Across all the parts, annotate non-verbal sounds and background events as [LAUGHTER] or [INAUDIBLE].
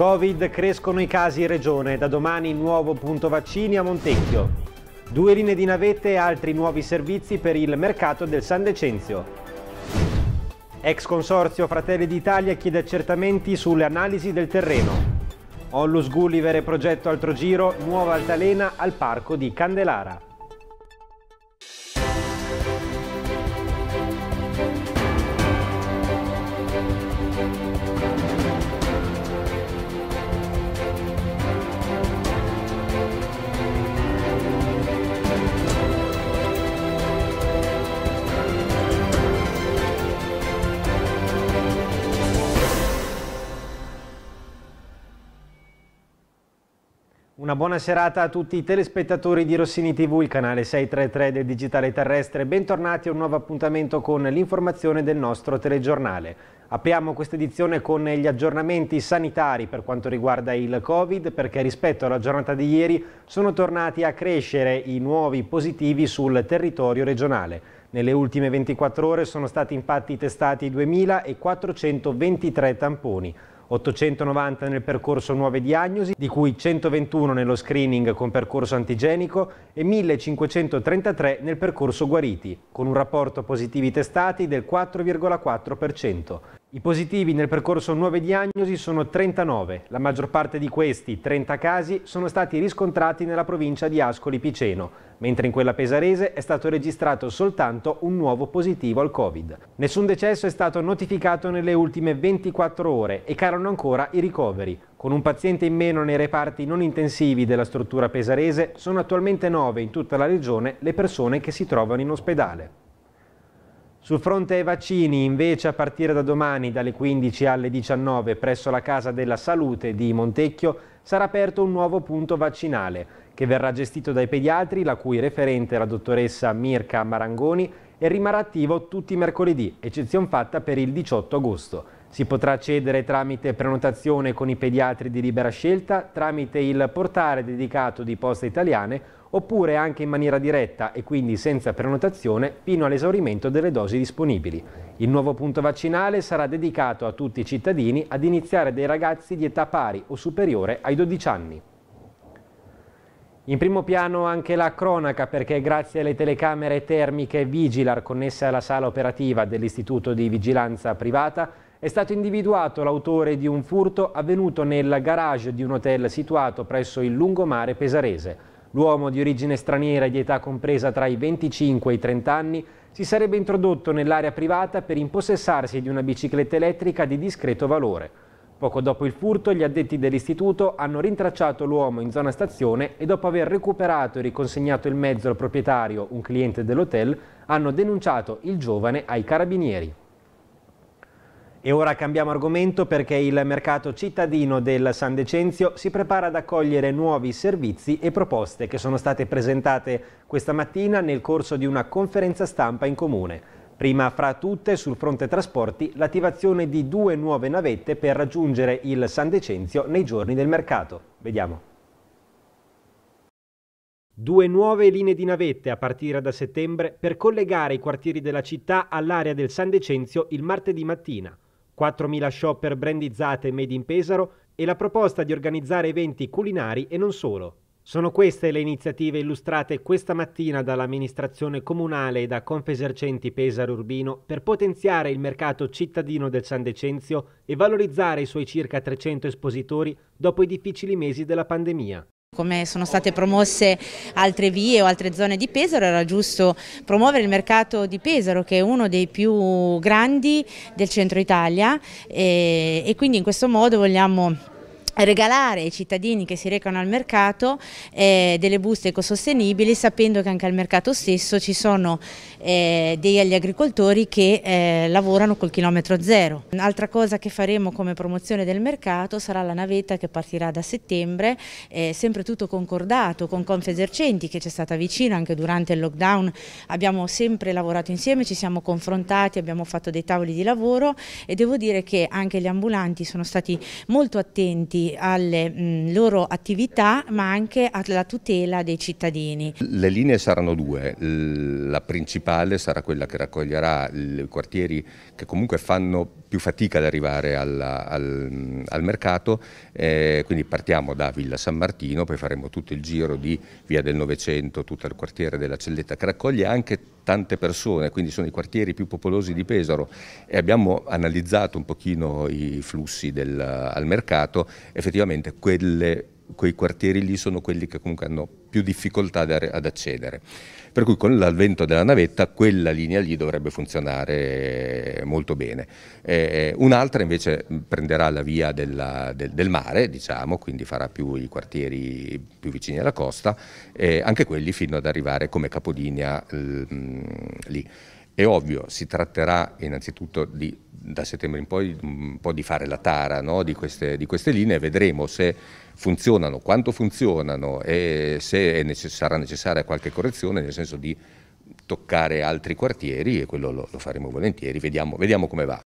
Covid crescono i casi in regione, da domani nuovo punto vaccini a Montecchio. Due linee di navette e altri nuovi servizi per il mercato del San Decenzio. Ex consorzio Fratelli d'Italia chiede accertamenti sulle analisi del terreno. Onlus Gulliver e progetto Altro Giro, nuova altalena al parco di Candelara. Una buona serata a tutti i telespettatori di Rossini TV, il canale 633 del Digitale Terrestre. Bentornati a un nuovo appuntamento con l'informazione del nostro telegiornale. Apriamo questa edizione con gli aggiornamenti sanitari per quanto riguarda il Covid perché rispetto alla giornata di ieri sono tornati a crescere i nuovi positivi sul territorio regionale. Nelle ultime 24 ore sono stati infatti testati 2.423 tamponi. 890 nel percorso nuove diagnosi, di cui 121 nello screening con percorso antigenico e 1533 nel percorso guariti, con un rapporto positivi testati del 4,4%. I positivi nel percorso nuove diagnosi sono 39, la maggior parte di questi, 30 casi, sono stati riscontrati nella provincia di Ascoli Piceno, mentre in quella pesarese è stato registrato soltanto un nuovo positivo al Covid. Nessun decesso è stato notificato nelle ultime 24 ore e calano ancora i ricoveri. Con un paziente in meno nei reparti non intensivi della struttura pesarese, sono attualmente 9 in tutta la regione le persone che si trovano in ospedale. Sul fronte ai vaccini, invece, a partire da domani dalle 15 alle 19 presso la Casa della Salute di Montecchio sarà aperto un nuovo punto vaccinale che verrà gestito dai pediatri, la cui referente è la dottoressa Mirka Marangoni e rimarrà attivo tutti i mercoledì, eccezion fatta per il 18 agosto. Si potrà accedere tramite prenotazione con i pediatri di libera scelta, tramite il portale dedicato di Poste Italiane oppure anche in maniera diretta e quindi senza prenotazione fino all'esaurimento delle dosi disponibili. Il nuovo punto vaccinale sarà dedicato a tutti i cittadini ad iniziare dai ragazzi di età pari o superiore ai 12 anni. In primo piano anche la cronaca perché grazie alle telecamere termiche Vigilar connesse alla sala operativa dell'Istituto di Vigilanza Privata è stato individuato l'autore di un furto avvenuto nel garage di un hotel situato presso il lungomare pesarese. L'uomo di origine straniera e di età compresa tra i 25 e i 30 anni si sarebbe introdotto nell'area privata per impossessarsi di una bicicletta elettrica di discreto valore. Poco dopo il furto, gli addetti dell'istituto hanno rintracciato l'uomo in zona stazione e dopo aver recuperato e riconsegnato il mezzo al proprietario, un cliente dell'hotel, hanno denunciato il giovane ai carabinieri. E ora cambiamo argomento perché il mercato cittadino del San Decenzio si prepara ad accogliere nuovi servizi e proposte che sono state presentate questa mattina nel corso di una conferenza stampa in comune. Prima fra tutte, sul fronte trasporti, l'attivazione di due nuove navette per raggiungere il San Decenzio nei giorni del mercato. Vediamo. Due nuove linee di navette a partire da settembre per collegare i quartieri della città all'area del San Decenzio il martedì mattina. 4.000 shopper brandizzate made in Pesaro e la proposta di organizzare eventi culinari e non solo. Sono queste le iniziative illustrate questa mattina dall'amministrazione comunale e da Confesercenti Pesaro Urbino per potenziare il mercato cittadino del San Decenzio e valorizzare i suoi circa 300 espositori dopo i difficili mesi della pandemia. Come sono state promosse altre vie o altre zone di Pesaro era giusto promuovere il mercato di Pesaro che è uno dei più grandi del centro Italia e, e quindi in questo modo vogliamo regalare ai cittadini che si recano al mercato eh, delle buste ecosostenibili sapendo che anche al mercato stesso ci sono eh, degli agricoltori che eh, lavorano col chilometro zero. Un'altra cosa che faremo come promozione del mercato sarà la navetta che partirà da settembre, eh, sempre tutto concordato con Confesercenti che ci è stata vicina anche durante il lockdown, abbiamo sempre lavorato insieme, ci siamo confrontati, abbiamo fatto dei tavoli di lavoro e devo dire che anche gli ambulanti sono stati molto attenti alle mh, mm, loro attività ma anche alla tutela dei cittadini. Le linee saranno due, la principale sarà quella che raccoglierà i quartieri che comunque fanno più fatica ad arrivare alla, al, al, mercato, eh, quindi partiamo da Villa San Martino, poi faremo tutto il giro di Via del Novecento, tutto il quartiere della Celletta, che raccoglie anche tante persone, quindi sono i quartieri più popolosi di Pesaro e abbiamo analizzato un pochino i flussi del, al mercato, effettivamente quelle, quei quartieri lì sono quelli che comunque hanno più difficoltà ad accedere. Per cui con l'avvento della navetta quella linea lì dovrebbe funzionare molto bene. Eh, eh un'altra invece prenderà la via della, del, del, mare, diciamo, quindi farà più i quartieri più vicini alla costa, eh, anche quelli fino ad arrivare come capolinea mh, lì. È ovvio, si tratterà innanzitutto di, da settembre in poi un po' di fare la tara no? di, queste, di queste linee, vedremo se funzionano, quanto funzionano e se necess sarà necessaria qualche correzione, nel senso di toccare altri quartieri e quello lo, lo faremo volentieri, vediamo, vediamo come va.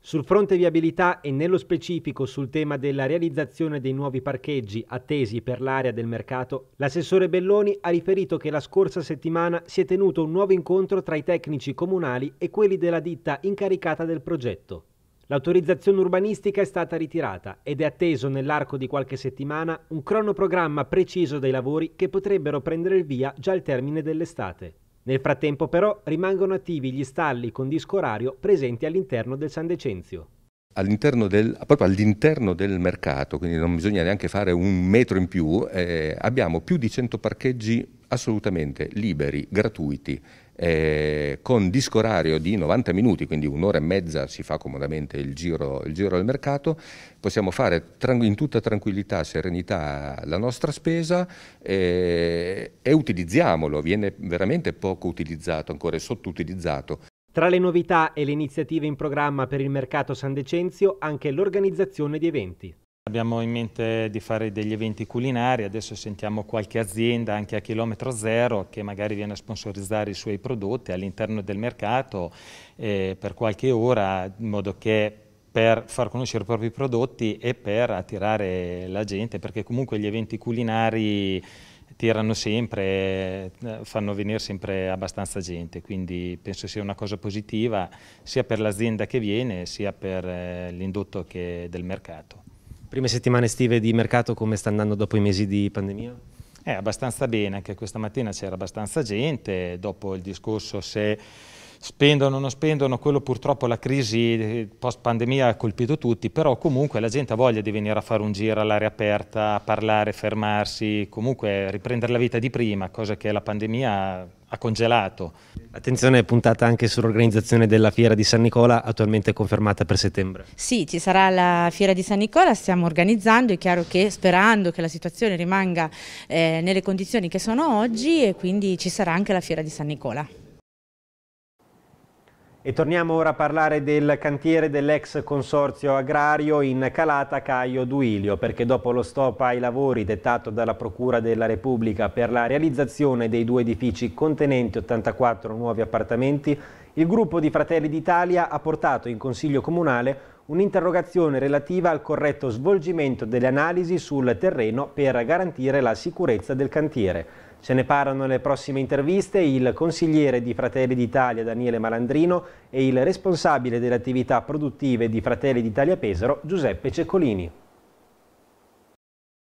Sul fronte viabilità e nello specifico sul tema della realizzazione dei nuovi parcheggi attesi per l'area del mercato, l'assessore Belloni ha riferito che la scorsa settimana si è tenuto un nuovo incontro tra i tecnici comunali e quelli della ditta incaricata del progetto. L'autorizzazione urbanistica è stata ritirata ed è atteso nell'arco di qualche settimana un cronoprogramma preciso dei lavori che potrebbero prendere il via già al termine dell'estate. Nel frattempo però rimangono attivi gli stalli con disco orario presenti all'interno del San Decenzio. All'interno del, proprio all'interno del mercato, quindi non bisogna neanche fare un metro in più, eh, abbiamo più di 100 parcheggi assolutamente liberi, gratuiti, eh, con disco orario di 90 minuti, quindi un'ora e mezza si fa comodamente il giro, il giro del mercato, possiamo fare in tutta tranquillità, serenità la nostra spesa eh, e utilizziamolo, viene veramente poco utilizzato, ancora è sottoutilizzato. Tra le novità e le iniziative in programma per il mercato San Decenzio anche l'organizzazione di eventi. Abbiamo in mente di fare degli eventi culinari, adesso sentiamo qualche azienda anche a chilometro zero che magari viene a sponsorizzare i suoi prodotti all'interno del mercato eh, per qualche ora, in modo che per far conoscere i propri prodotti e per attirare la gente, perché comunque gli eventi culinari tirano sempre, eh, fanno venire sempre abbastanza gente, quindi penso sia una cosa positiva sia per l'azienda che viene sia per eh, l'indotto del mercato. Prime settimane estive di mercato come sta andando dopo i mesi di pandemia? È eh, abbastanza bene, anche questa mattina c'era abbastanza gente, dopo il discorso se Spendono, non spendono, quello purtroppo la crisi eh, post pandemia ha colpito tutti, però comunque la gente ha voglia di venire a fare un giro all'aria aperta, a parlare, fermarsi, comunque riprendere la vita di prima, cosa che la pandemia ha congelato. Attenzione è puntata anche sull'organizzazione della fiera di San Nicola, attualmente confermata per settembre. Sì, ci sarà la fiera di San Nicola, stiamo organizzando, è chiaro che sperando che la situazione rimanga eh, nelle condizioni che sono oggi e quindi ci sarà anche la fiera di San Nicola. E torniamo ora a parlare del cantiere dell'ex consorzio agrario in Calata Caio Duilio, perché dopo lo stop ai lavori dettato dalla Procura della Repubblica per la realizzazione dei due edifici contenenti 84 nuovi appartamenti, il gruppo di Fratelli d'Italia ha portato in Consiglio Comunale un'interrogazione relativa al corretto svolgimento delle analisi sul terreno per garantire la sicurezza del cantiere. Ce ne parlano nelle prossime interviste il consigliere di Fratelli d'Italia Daniele Malandrino e il responsabile delle attività produttive di Fratelli d'Italia Pesaro Giuseppe Ceccolini.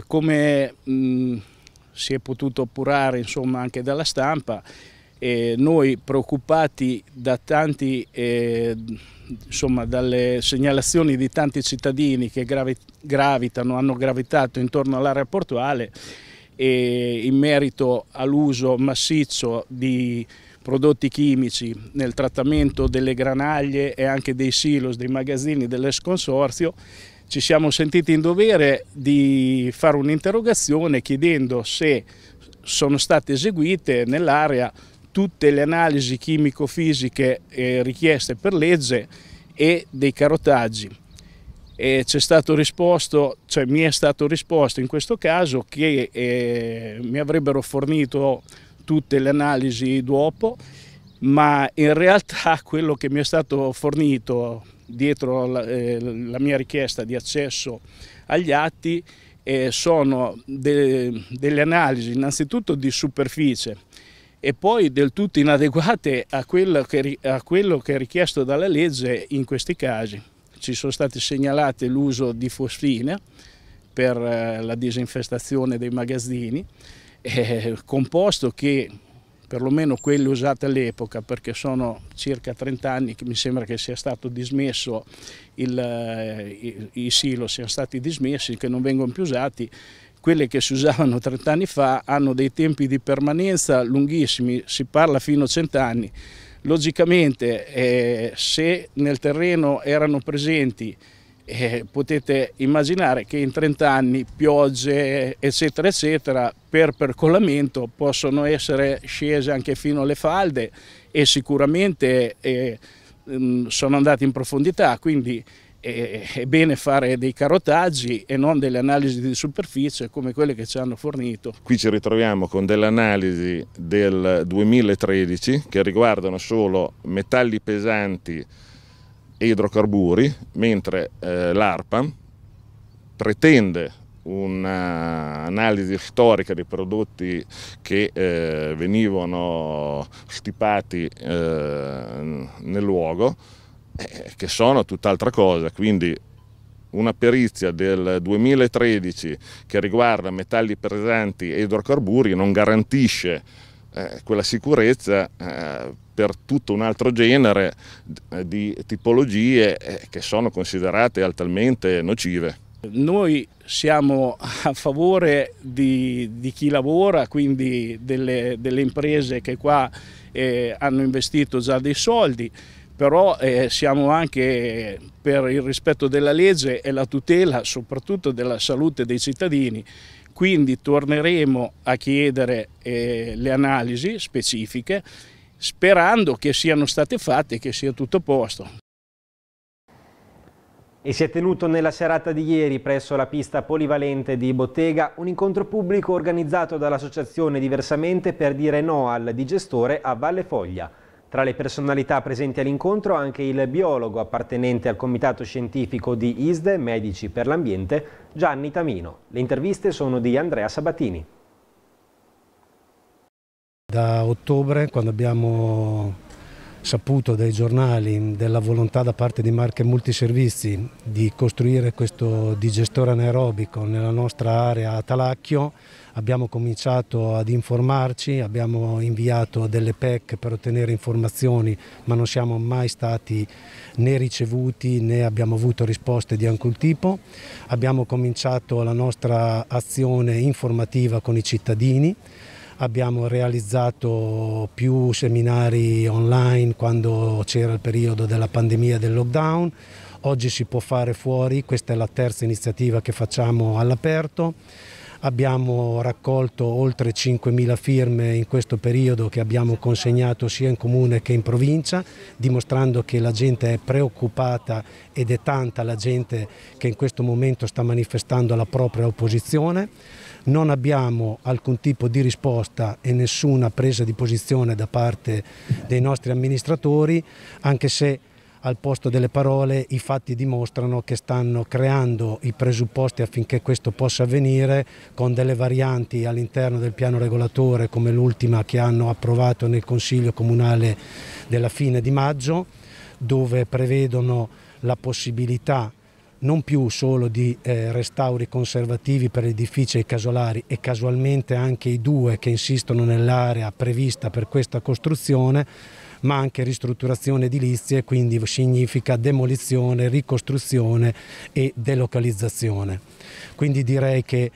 Come mh, mm, si è potuto appurare insomma, anche dalla stampa, eh, noi preoccupati da tanti, eh, insomma, dalle segnalazioni di tanti cittadini che gravi, gravitano, hanno gravitato intorno all'area portuale, in merito all'uso massiccio di prodotti chimici nel trattamento delle granaglie e anche dei silos, dei magazzini dell'ex consorzio, ci siamo sentiti in dovere di fare un'interrogazione chiedendo se sono state eseguite nell'area tutte le analisi chimico-fisiche eh, richieste per legge e dei carotaggi e c'è stato risposto, cioè mi è stato risposto in questo caso che eh, mi avrebbero fornito tutte le analisi dopo, ma in realtà [LAUGHS] quello che mi è stato fornito dietro la, eh, la mia richiesta di accesso agli atti eh, sono de, delle analisi innanzitutto di superficie e poi del tutto inadeguate a quello che, a quello che è richiesto dalla legge in questi casi ci sono state segnalate l'uso di fosfina per eh, la disinfestazione dei magazzini, eh, composto che perlomeno quelli usati all'epoca, perché sono circa 30 anni che mi sembra che sia stato dismesso, il, eh, i, i silo siano stati dismessi, che non vengono più usati, quelle che si usavano 30 [LAUGHS] anni fa hanno dei tempi di permanenza lunghissimi, si parla fino a 100 anni. Logicamente eh, se nel terreno erano presenti eh, potete immaginare che in 30 anni piogge eccetera eccetera per percolamento possono essere scese anche fino alle falde e sicuramente eh, mm, sono andate in profondità quindi è bene fare dei carotaggi e non delle analisi di superficie come quelle che ci hanno fornito. Qui ci ritroviamo con delle analisi del 2013 che riguardano solo metalli pesanti e idrocarburi, mentre eh, l'ARPA pretende un'analisi storica dei prodotti che eh, venivano stipati eh, nel luogo eh, che sono tutt'altra cosa, quindi una perizia del 2013 che riguarda metalli pesanti e idrocarburi non garantisce eh, quella sicurezza eh, per tutto un altro genere eh, di tipologie eh, che sono considerate altamente nocive. Noi siamo a favore di, di chi lavora, quindi delle, delle, imprese che qua eh, hanno investito già dei soldi, però eh, siamo anche per il rispetto della legge e la tutela soprattutto della salute dei cittadini, quindi torneremo a chiedere eh, le analisi specifiche sperando che siano state fatte e che sia tutto a posto. E si è tenuto nella serata di ieri presso la pista polivalente di Bottega un incontro pubblico organizzato dall'associazione Diversamente per dire no al digestore a Valle Foglia. Tra le personalità presenti all'incontro anche il biologo appartenente al comitato scientifico di ISDE, Medici per l'Ambiente, Gianni Tamino. Le interviste sono di Andrea Sabatini. Da ottobre, quando abbiamo saputo dai giornali della volontà da parte di marche multiservizi di costruire questo digestore anaerobico nella nostra area a Talacchio, abbiamo cominciato ad informarci, abbiamo inviato delle PEC per ottenere informazioni, ma non siamo mai stati né ricevuti né abbiamo avuto risposte di alcun tipo. Abbiamo cominciato la nostra azione informativa con i cittadini abbiamo realizzato più seminari online quando c'era il periodo della pandemia e del lockdown, oggi si può fare fuori, questa è la terza iniziativa che facciamo all'aperto. Abbiamo raccolto oltre 5.000 firme in questo periodo che abbiamo consegnato sia in comune che in provincia, dimostrando che la gente è preoccupata ed è tanta la gente che in questo momento sta manifestando la propria opposizione. Non abbiamo alcun tipo di risposta e nessuna presa di posizione da parte dei nostri amministratori, anche se al posto delle parole i fatti dimostrano che stanno creando i presupposti affinché questo possa avvenire con delle varianti all'interno del piano regolatore come l'ultima che hanno approvato nel Consiglio Comunale della fine di maggio dove prevedono la possibilità non più solo di eh, restauri conservativi per edifici e casolari e casualmente anche i due che insistono nell'area prevista per questa costruzione, ma anche ristrutturazione edilizia quindi significa demolizione, ricostruzione e delocalizzazione. Quindi direi che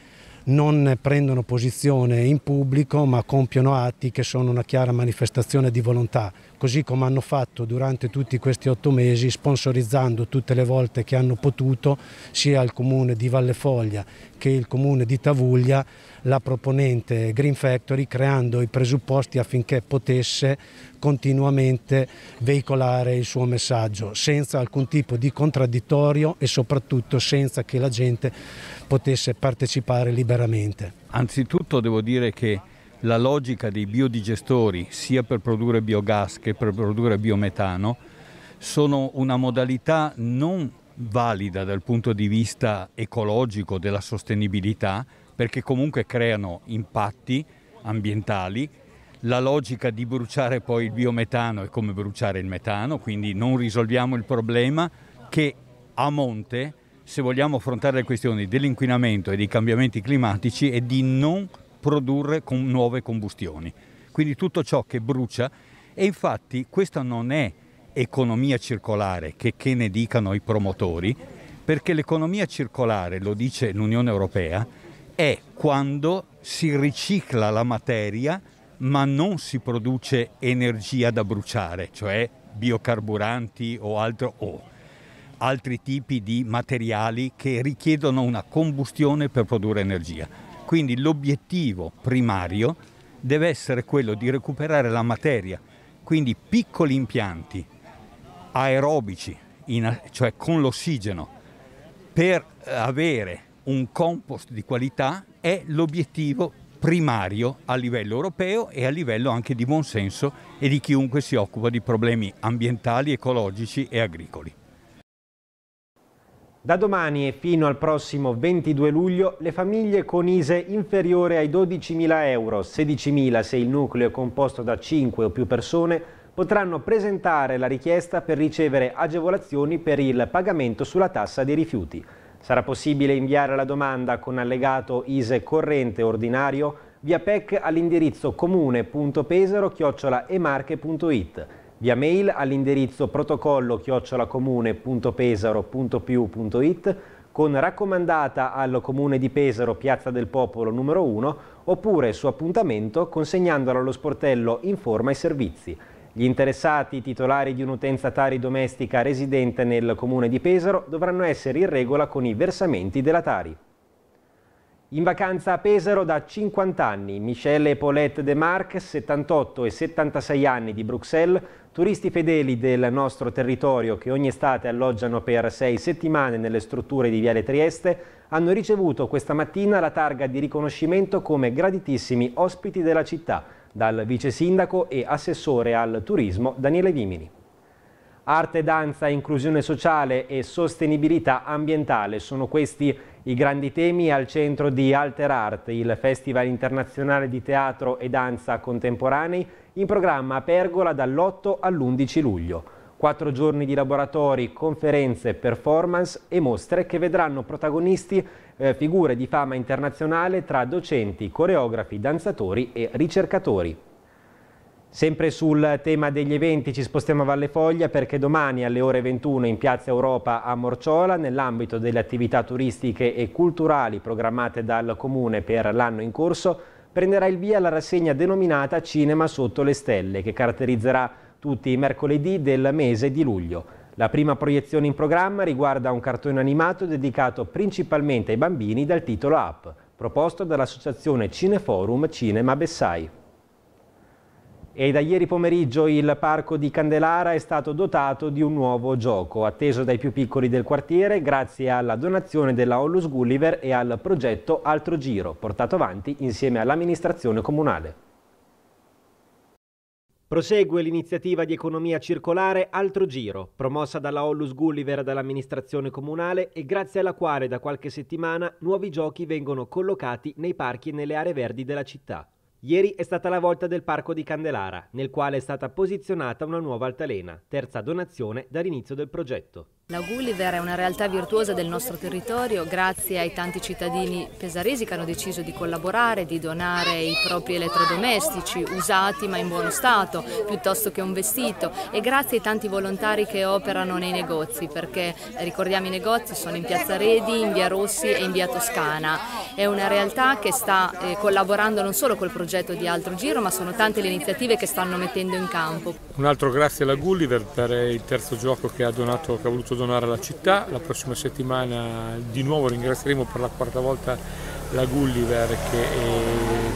non prendono posizione in pubblico ma compiono atti che sono una chiara manifestazione di volontà, così come hanno fatto durante tutti questi otto mesi, sponsorizzando tutte le volte che hanno potuto sia il comune di Valle Foglia che il comune di Tavuglia la proponente Green Factory creando i presupposti affinché potesse continuamente veicolare il suo messaggio senza alcun tipo di contraddittorio e soprattutto senza che la gente potesse partecipare liberamente. Anzitutto devo dire che la logica dei biodigestori sia per produrre biogas che per produrre biometano sono una modalità non valida dal punto di vista ecologico della sostenibilità perché comunque creano impatti ambientali la logica di bruciare poi il biometano è come bruciare il metano, quindi non risolviamo il problema che a monte, se vogliamo affrontare le questioni dell'inquinamento e dei cambiamenti climatici, è di non produrre con nuove combustioni. Quindi tutto ciò che brucia e infatti questa non è economia circolare, che, che ne dicano i promotori, perché l'economia circolare, lo dice l'Unione Europea, è quando si ricicla la materia ma non si produce energia da bruciare, cioè biocarburanti o, altro, o altri tipi di materiali che richiedono una combustione per produrre energia. Quindi l'obiettivo primario deve essere quello di recuperare la materia, quindi piccoli impianti aerobici, in, cioè con l'ossigeno, per avere un compost di qualità è l'obiettivo primario a livello europeo e a livello anche di buonsenso e di chiunque si occupa di problemi ambientali, ecologici e agricoli. Da domani e fino al prossimo 22 luglio le famiglie con ISE inferiore ai 12.000 euro, 16.000 se il nucleo è composto da 5 o più persone, potranno presentare la richiesta per ricevere agevolazioni per il pagamento sulla tassa dei rifiuti. Sarà possibile inviare la domanda con allegato ISE corrente ordinario via PEC all'indirizzo comune.pesaro-emarche.it via mail all'indirizzo protocollo-comune.pesaro.piu.it con raccomandata al Comune di Pesaro, Piazza del Popolo numero 1, oppure su appuntamento consegnandola allo sportello Informa e Servizi. Gli interessati titolari di un'utenza Tari domestica residente nel Comune di Pesaro dovranno essere in regola con i versamenti della Tari. In vacanza a Pesaro da 50 anni, Michelle e Paulette De Marc, 78 e 76 anni di Bruxelles, turisti fedeli del nostro territorio che ogni estate alloggiano per sei settimane nelle strutture di Viale Trieste, hanno ricevuto questa mattina la targa di riconoscimento come graditissimi ospiti della città dal vice sindaco e assessore al turismo Daniele Vimini. Arte, danza, inclusione sociale e sostenibilità ambientale sono questi i grandi temi al centro di Alter Art, il Festival internazionale di teatro e danza contemporanei, in programma a Pergola dall'8 all'11 luglio. Quattro giorni di laboratori, conferenze, performance e mostre che vedranno protagonisti eh, figure di fama internazionale tra docenti, coreografi, danzatori e ricercatori. Sempre sul tema degli eventi ci spostiamo a Valle Foglia perché domani alle ore 21 in Piazza Europa a Morciola, nell'ambito delle attività turistiche e culturali programmate dal Comune per l'anno in corso, prenderà il via la rassegna denominata Cinema sotto le stelle che caratterizzerà tutti i mercoledì del mese di luglio. La prima proiezione in programma riguarda un cartone animato dedicato principalmente ai bambini dal titolo Up, proposto dall'associazione Cineforum Cinema Bessai. E da ieri pomeriggio il parco di Candelara è stato dotato di un nuovo gioco, atteso dai più piccoli del quartiere grazie alla donazione della Ollus Gulliver e al progetto Altro Giro, portato avanti insieme all'amministrazione comunale. Prosegue l'iniziativa di economia circolare Altro Giro, promossa dalla Ollus Gulliver e dall'amministrazione comunale e grazie alla quale da qualche settimana nuovi giochi vengono collocati nei parchi e nelle aree verdi della città. Ieri è stata la volta del parco di Candelara, nel quale è stata posizionata una nuova altalena, terza donazione dall'inizio del progetto. La Gulliver è una realtà virtuosa del nostro territorio grazie ai tanti cittadini pesaresi che hanno deciso di collaborare, di donare i propri elettrodomestici usati ma in buono stato piuttosto che un vestito e grazie ai tanti volontari che operano nei negozi perché eh, ricordiamo i negozi sono in Piazza Redi, in Via Rossi e in Via Toscana. È una realtà che sta eh, collaborando non solo col progetto di Altro Giro ma sono tante le iniziative che stanno mettendo in campo. Un altro grazie alla Gulliver per il terzo gioco che ha donato, che ha voluto fatto donare alla città, la prossima settimana di nuovo ringrazieremo per la quarta volta la Gulliver che eh,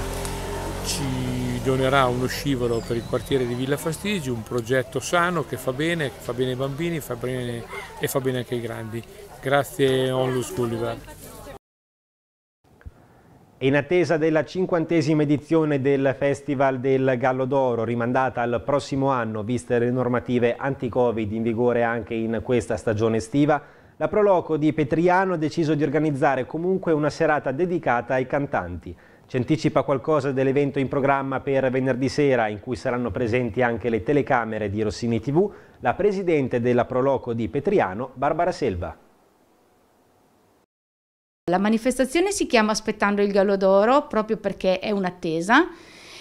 ci donerà uno scivolo per il quartiere di Villa Fastigi, un progetto sano che fa bene, fa bene ai bambini fa bene, e fa bene anche ai grandi. Grazie Onlus Gulliver. In attesa della cinquantesima edizione del Festival del Gallo d'Oro, rimandata al prossimo anno, viste le normative anti-Covid in vigore anche in questa stagione estiva, la Proloco di Petriano ha deciso di organizzare comunque una serata dedicata ai cantanti. Ci anticipa qualcosa dell'evento in programma per venerdì sera, in cui saranno presenti anche le telecamere di Rossini TV, la presidente della Proloco di Petriano, Barbara Selva. La manifestazione si chiama Aspettando il Gallo d'Oro proprio perché è un'attesa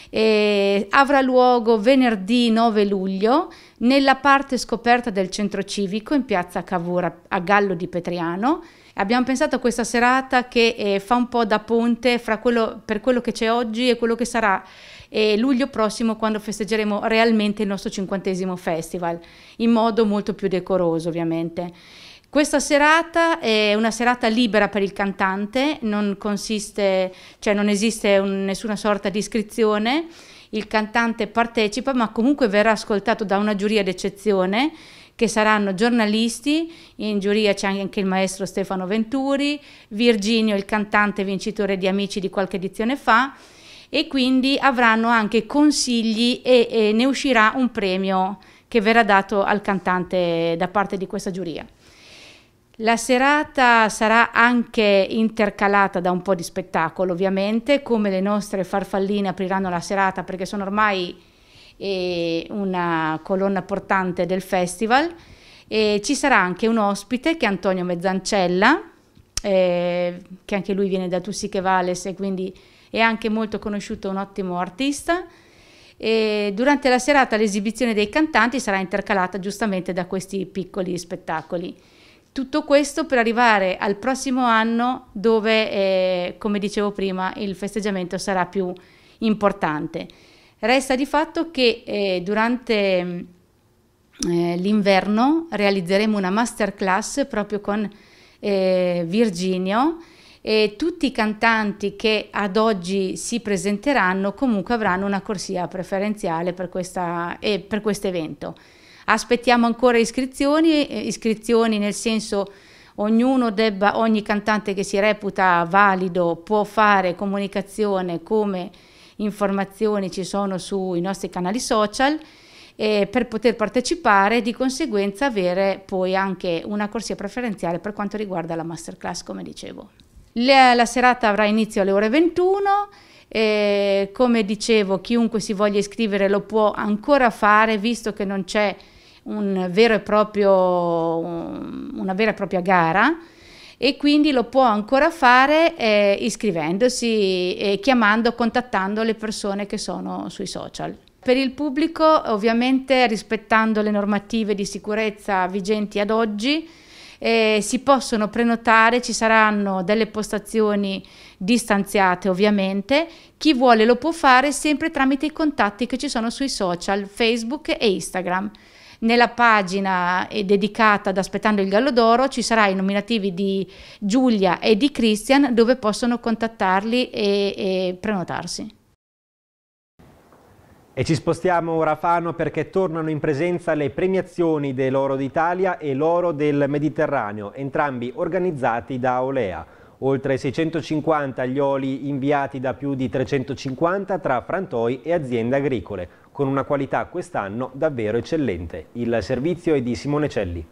e avrà luogo venerdì 9 luglio nella parte scoperta del centro civico in piazza Cavour a Gallo di Petriano. Abbiamo pensato a questa serata che eh, fa un po' da ponte quello, per quello che c'è oggi e quello che sarà eh, luglio prossimo quando festeggeremo realmente il nostro cinquantesimo festival in modo molto più decoroso ovviamente. Questa serata è una serata libera per il cantante, non, consiste, cioè non esiste un, nessuna sorta di iscrizione, il cantante partecipa ma comunque verrà ascoltato da una giuria d'eccezione che saranno giornalisti, in giuria c'è anche il maestro Stefano Venturi, Virginio il cantante vincitore di Amici di qualche edizione fa e quindi avranno anche consigli e, e ne uscirà un premio che verrà dato al cantante da parte di questa giuria. La serata sarà anche intercalata da un po' di spettacolo, ovviamente, come le nostre farfalline apriranno la serata perché sono ormai eh, una colonna portante del festival. E ci sarà anche un ospite che è Antonio Mezzancella, eh, che anche lui viene da Tussiche che Vales e quindi è anche molto conosciuto, un ottimo artista. E durante la serata l'esibizione dei cantanti sarà intercalata giustamente da questi piccoli spettacoli. Tutto questo per arrivare al prossimo anno dove, eh, come dicevo prima, il festeggiamento sarà più importante. Resta di fatto che eh, durante mm, eh, l'inverno realizzeremo una masterclass proprio con eh, Virginio e tutti i cantanti che ad oggi si presenteranno comunque avranno una corsia preferenziale per, questa, per questo evento. Aspettiamo ancora iscrizioni, eh, iscrizioni nel senso ognuno debba, ogni cantante che si reputa valido può fare comunicazione come informazioni ci sono sui nostri canali social eh, per poter partecipare e di conseguenza avere poi anche una corsia preferenziale per quanto riguarda la masterclass come dicevo. La, la serata avrà inizio alle ore 21 eh, come dicevo chiunque si voglia iscrivere lo può ancora fare visto che non c'è un proprio, una vera e propria gara e quindi lo può ancora fare eh, iscrivendosi e chiamando, contattando le persone che sono sui social. Per il pubblico, ovviamente rispettando le normative di sicurezza vigenti ad oggi, eh, si possono prenotare, ci saranno delle postazioni distanziate ovviamente, chi vuole lo può fare sempre tramite i contatti che ci sono sui social, Facebook e Instagram. Nella pagina eh, dedicata ad Aspettando il Gallo d'Oro ci sarà i nominativi di Giulia e di Christian dove possono contattarli e, e prenotarsi. E ci spostiamo ora a Fano perché tornano in presenza le premiazioni dell'Oro d'Italia e l'Oro del Mediterraneo, entrambi organizzati da Olea oltre 650 gli oli inviati da più di 350 tra frantoi e aziende agricole, con una qualità quest'anno davvero eccellente. Il servizio è di Simone Celli.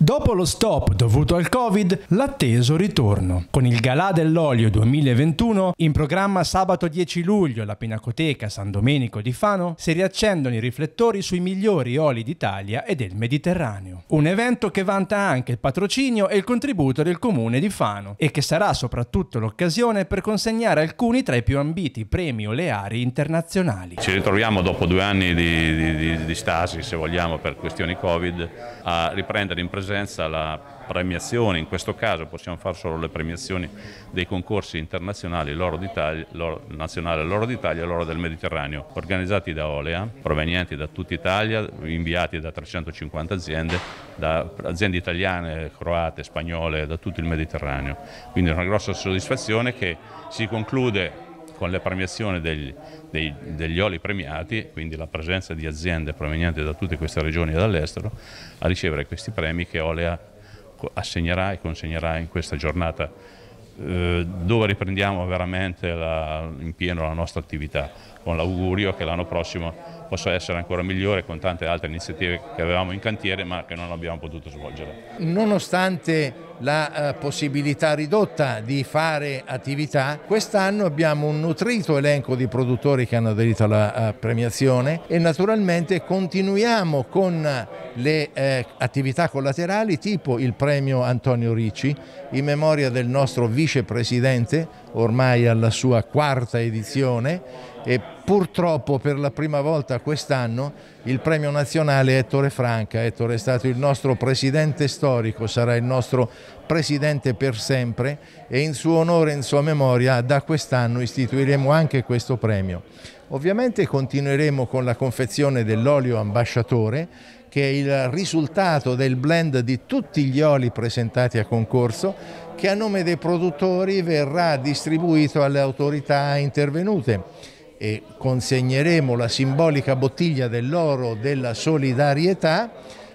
Dopo lo stop dovuto al Covid, l'atteso ritorno. Con il Galà dell'Olio 2021, in programma sabato 10 luglio alla Pinacoteca San Domenico di Fano, si riaccendono i riflettori sui migliori oli d'Italia e del Mediterraneo. Un evento che vanta anche il patrocinio e il contributo del comune di Fano e che sarà soprattutto l'occasione per consegnare alcuni tra i più ambiti premi oleari internazionali. Ci ritroviamo dopo due anni di, di, di, di stasi, se vogliamo, per questioni Covid, a riprendere in presenza presenza la premiazione, in questo caso possiamo fare solo le premiazioni dei concorsi internazionali L'Oro d'Italia, nazionale L'Oro d'Italia e L'Oro del Mediterraneo, organizzati da Olea, provenienti da tutta Italia, inviati da 350 aziende, da aziende italiane, croate, spagnole, da tutto il Mediterraneo. Quindi è una grossa soddisfazione che si conclude con la premiazione degli, dei, degli oli premiati, quindi la presenza di aziende provenienti da tutte queste regioni e dall'estero, a ricevere questi premi che Olea assegnerà e consegnerà in questa giornata eh, dove riprendiamo veramente la, in pieno la nostra attività con l'augurio che l'anno prossimo possa essere ancora migliore con tante altre iniziative che avevamo in cantiere ma che non abbiamo potuto svolgere. Nonostante la eh, possibilità ridotta di fare attività, quest'anno abbiamo un nutrito elenco di produttori che hanno aderito alla eh, premiazione e naturalmente continuiamo con eh, le attività collaterali tipo il premio Antonio Ricci in memoria del nostro vicepresidente ormai alla sua quarta edizione e Purtroppo per la prima volta quest'anno il premio nazionale Ettore Franca. Ettore è stato il nostro presidente storico, sarà il nostro presidente per sempre e in suo onore, e in sua memoria, da quest'anno istituiremo anche questo premio. Ovviamente continueremo con la confezione dell'olio ambasciatore che è il risultato del blend di tutti gli oli presentati a concorso che a nome dei produttori verrà distribuito alle autorità intervenute e consegneremo la simbolica bottiglia dell'oro della solidarietà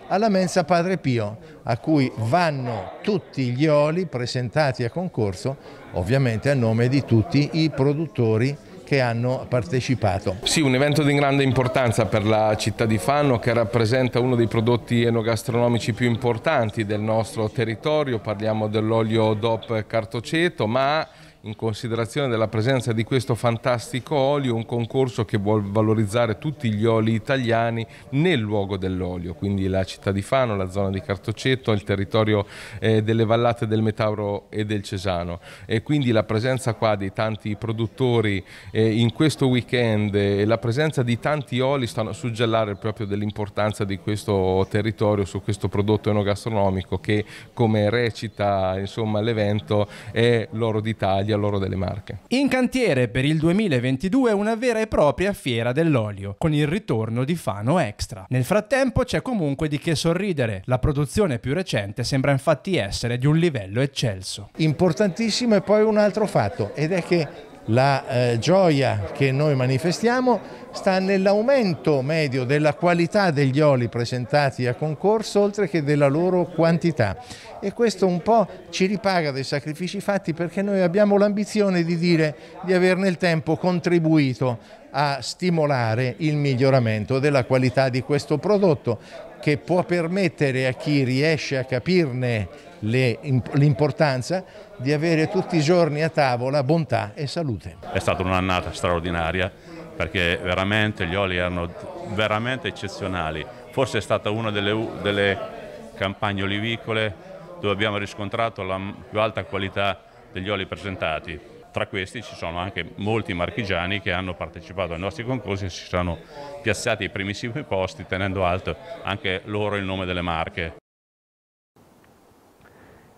alla mensa Padre Pio, a cui vanno tutti gli oli presentati a concorso, ovviamente a nome di tutti i produttori che hanno partecipato. Sì, un evento di grande importanza per la città di Fanno che rappresenta uno dei prodotti enogastronomici più importanti del nostro territorio, parliamo dell'olio DOP cartoceto, ma in considerazione della presenza di questo fantastico olio, un concorso che vuole valorizzare tutti gli oli italiani nel luogo dell'olio, quindi la città di Fano, la zona di Cartoceto, il territorio eh, delle vallate del Metauro e del Cesano. E quindi la presenza qua di tanti produttori eh, in questo weekend eh, e eh, la presenza di tanti oli stanno a suggellare proprio dell'importanza di questo territorio su questo prodotto enogastronomico che come recita l'evento è l'oro d'Italia via loro delle Marche. In cantiere per il 2022 una vera e propria fiera dell'olio, con il ritorno di Fano Extra. Nel frattempo c'è comunque di che sorridere, la produzione più recente sembra infatti essere di un livello eccelso. Importantissimo è poi un altro fatto, ed è che la eh, gioia che noi manifestiamo sta nell'aumento medio della qualità degli oli presentati a concorso oltre che della loro quantità e questo un po' ci ripaga dei sacrifici fatti perché noi abbiamo l'ambizione di dire di aver nel tempo contribuito a stimolare il miglioramento della qualità di questo prodotto che può permettere a chi riesce a capirne l'importanza di avere tutti i giorni a tavola bontà e salute. È stata un'annata straordinaria perché veramente gli oli erano veramente eccezionali. Forse è stata una delle, delle campagne olivicole dove abbiamo riscontrato la più alta qualità degli oli presentati. Tra questi ci sono anche molti marchigiani che hanno partecipato ai nostri concorsi e si sono piazzati ai primissimi posti tenendo alto anche loro il nome delle marche.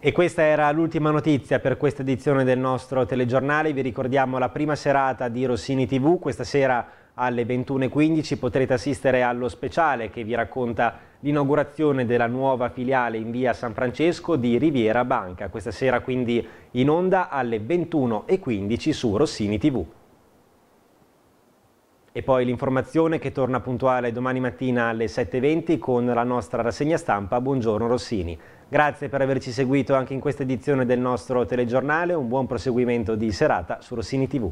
E questa era l'ultima notizia per questa edizione del nostro telegiornale. Vi ricordiamo la prima serata di Rossini TV. Questa sera alle 21.15 potrete assistere allo speciale che vi racconta l'inaugurazione della nuova filiale in via San Francesco di Riviera Banca. Questa sera quindi in onda alle 21.15 su Rossini TV. E poi l'informazione che torna puntuale domani mattina alle 7.20 con la nostra rassegna stampa Buongiorno Rossini. Grazie per averci seguito anche in questa edizione del nostro telegiornale, un buon proseguimento di serata su Rossini TV.